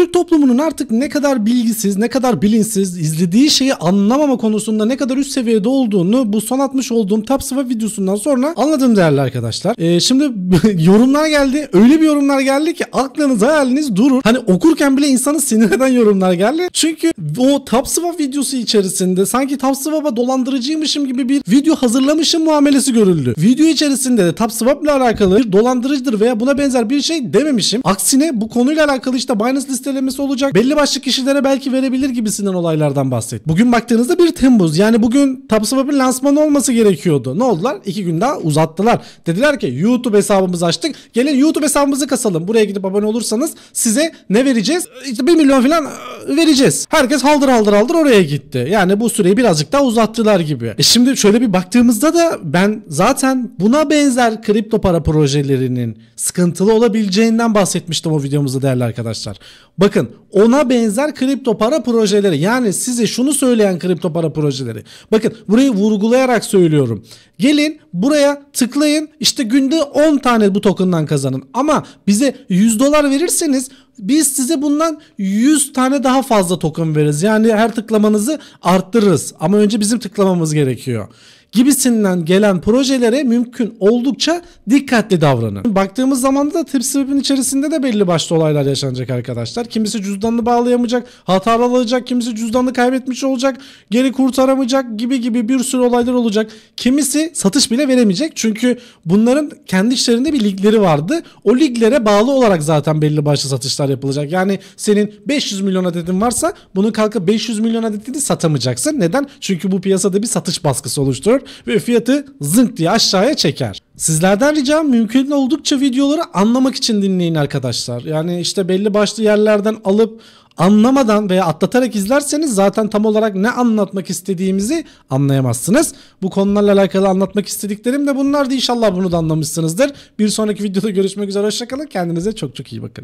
Türk toplumunun artık ne kadar bilgisiz, ne kadar bilinçsiz, izlediği şeyi anlamama konusunda ne kadar üst seviyede olduğunu bu son atmış olduğum tapsıva videosundan sonra anladım değerli arkadaşlar. Ee, şimdi yorumlar geldi. Öyle bir yorumlar geldi ki aklınız hayaliniz durur. Hani okurken bile insanın sinir eden yorumlar geldi. Çünkü o tapsıva videosu içerisinde sanki tapsıva dolandırıcıymışım gibi bir video hazırlamışım muamelesi görüldü. Video içerisinde de tapsıva ile alakalı bir dolandırıcıdır veya buna benzer bir şey dememişim. Aksine bu konuyla alakalı işte Binance listesi listelemesi olacak. Belli başlı kişilere belki verebilir gibisinden olaylardan bahset. Bugün baktığınızda 1 Temmuz. Yani bugün Tapsvap'ın lansmanı olması gerekiyordu. Ne oldular? 2 gün daha uzattılar. Dediler ki YouTube hesabımızı açtık. Gelin YouTube hesabımızı kasalım. Buraya gidip abone olursanız size ne vereceğiz? İşte 1 milyon falan vereceğiz. Herkes haldır haldır haldır oraya gitti. Yani bu süreyi birazcık daha uzattılar gibi. E şimdi şöyle bir baktığımızda da ben zaten buna benzer kripto para projelerinin sıkıntılı olabileceğinden bahsetmiştim o videomuzda değerli arkadaşlar. Bakın ona benzer kripto para projeleri yani size şunu söyleyen kripto para projeleri. Bakın burayı vurgulayarak söylüyorum. Gelin buraya tıklayın işte günde 10 tane bu token'dan kazanın. Ama bize 100 dolar verirseniz biz size bundan 100 tane daha fazla token veririz. Yani her tıklamanızı arttırırız. Ama önce bizim tıklamamız gerekiyor gibisinden gelen projelere mümkün oldukça dikkatli davranın. Baktığımız zaman da TipSwap'in içerisinde de belli başlı olaylar yaşanacak arkadaşlar. Kimisi cüzdanını bağlayamayacak, hata alacak, kimisi cüzdanını kaybetmiş olacak, geri kurtaramayacak gibi gibi bir sürü olaylar olacak. Kimisi satış bile veremeyecek çünkü bunların kendi işlerinde bir ligleri vardı. O liglere bağlı olarak zaten belli başlı satışlar yapılacak. Yani senin 500 milyon adetin varsa bunu kalkıp 500 milyon adetini satamayacaksın. Neden? Çünkü bu piyasada bir satış baskısı oluşturur görür ve fiyatı zınk diye aşağıya çeker. Sizlerden ricam mümkün oldukça videoları anlamak için dinleyin arkadaşlar. Yani işte belli başlı yerlerden alıp anlamadan veya atlatarak izlerseniz zaten tam olarak ne anlatmak istediğimizi anlayamazsınız. Bu konularla alakalı anlatmak istediklerim de bunlardı. İnşallah bunu da anlamışsınızdır. Bir sonraki videoda görüşmek üzere. Hoşçakalın. Kendinize çok çok iyi bakın.